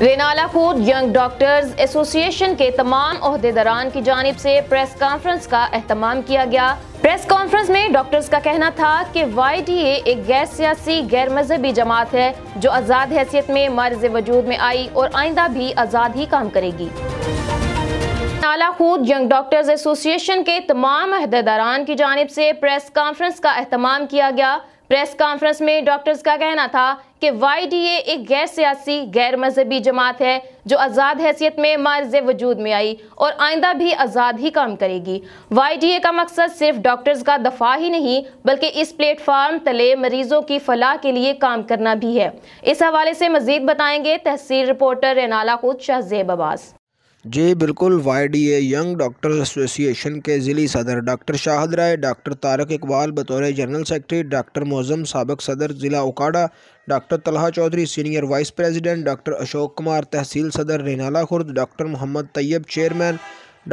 रेनाला कोट young doctors association के तमाम अहदेदारान की जानब से प्रेस कॉन्फ्रेंस का अहतमाम किया गया प्रेस कॉन्फ्रेंस में डॉक्टर्स का कहना था कि वाईडीए एक गैर सियासी गैर मजहबी जमात है जो आज़ाद हैसियत में मर्ज वजूद में आई और आइंदा भी आज़ाद ही काम करेगी नाला खूद यंग डॉक्टर्स एसोसिएशन के तमाम अहदेदारान की जानब से प्रेस कॉन्फ्रेंस का अहतमाम किया गया प्रेस कॉन्फ्रेंस में डॉक्टर्स का कहना था कि वाईडीए एक गैर सियासी गैर मजहबी जमात है जो आज़ाद हैसियत में मर्ज वजूद में आई और आइंदा भी आज़ाद ही काम करेगी वाईडीए का मकसद सिर्फ डॉक्टर्स का दफा ही नहीं बल्कि इस प्लेटफार्म तले मरीजों की फलाह के लिए काम करना भी है इस हवाले से मजीद बताएंगे तहसील रिपोर्टर रेनाला खुद शाहजेब अब्बास जी बिल्कुल Y D A young doctor association के ज़िली सदर डॉक्टर शाहद राय डॉक्टर तारक इकबाल बतौर जनरल सेक्रेटरी डॉक्टर मोजम सबक सदर ज़िला Okara doctor Talha Chaudhry senior vice president doctor Ashok Kumar तहसील सदर Renala Khurd doctor Muhammad Tayyab chairman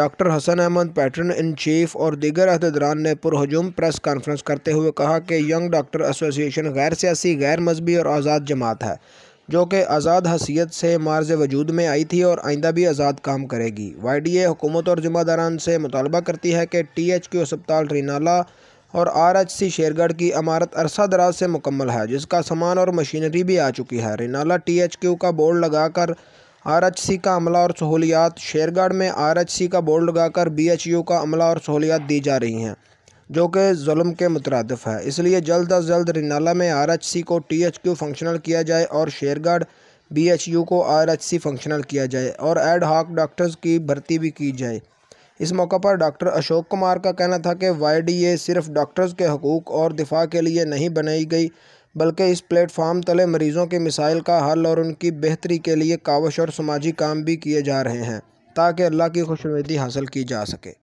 doctor Hassan Ahmed patron in chief और दीगर अहदेदरान ने पुरहजूम प्रेस कॉन्फ्रेंस करते हुए कहा कि यंग डॉक्टर एसोसिएशन गैर सियासी गैर मजहबी और आज़ाद जमात है जो कि आज़ाद हसीियत से मार्ज वजूद में आई थी और आइंदा भी आज़ाद काम करेगी वाई डी एकूमत और ज़िम्मेदारान से मुतालबा करती है कि टी एच क्यू अस्पताल रीनाला और आर एच सी शेरगढ़ की इमारत अरसा दराज से मुकम्मल है जिसका सामान और मशीनरी भी आ चुकी है रीनाला टी एच क्यू का बोर्ड लगाकर आर एच सी का अमला और सहूलियात शेरगढ़ में आर एच सी का बोर्ड लगाकर बी एच यू का अमला और सहूलियात दी जा रही हैं जो कि जुल्म के मुतरदफ़ है इसलिए जल्द अज जल्द रिनाला में आर एच सी को टी एच क्यू फंक्शनल किया जाए और शेरगढ़ बी एच यू को आर एच सी फंक्शनल किया जाए और एड हॉक डॉक्टर्स की भर्ती भी की जाए इस मौके पर डॉक्टर अशोक कुमार का कहना था कि वाई डी ए सिर्फ डॉक्टर्स के हकूक़ और दिफा के लिए नहीं बनाई गई बल्कि इस प्लेटफार्म तले मरीज़ों के मिसाइल का हल और उनकी बेहतरी के लिए कावश और समाजी काम भी किए जा रहे हैं ताकि अल्लाह की खुशनुदी हासिल की जा सके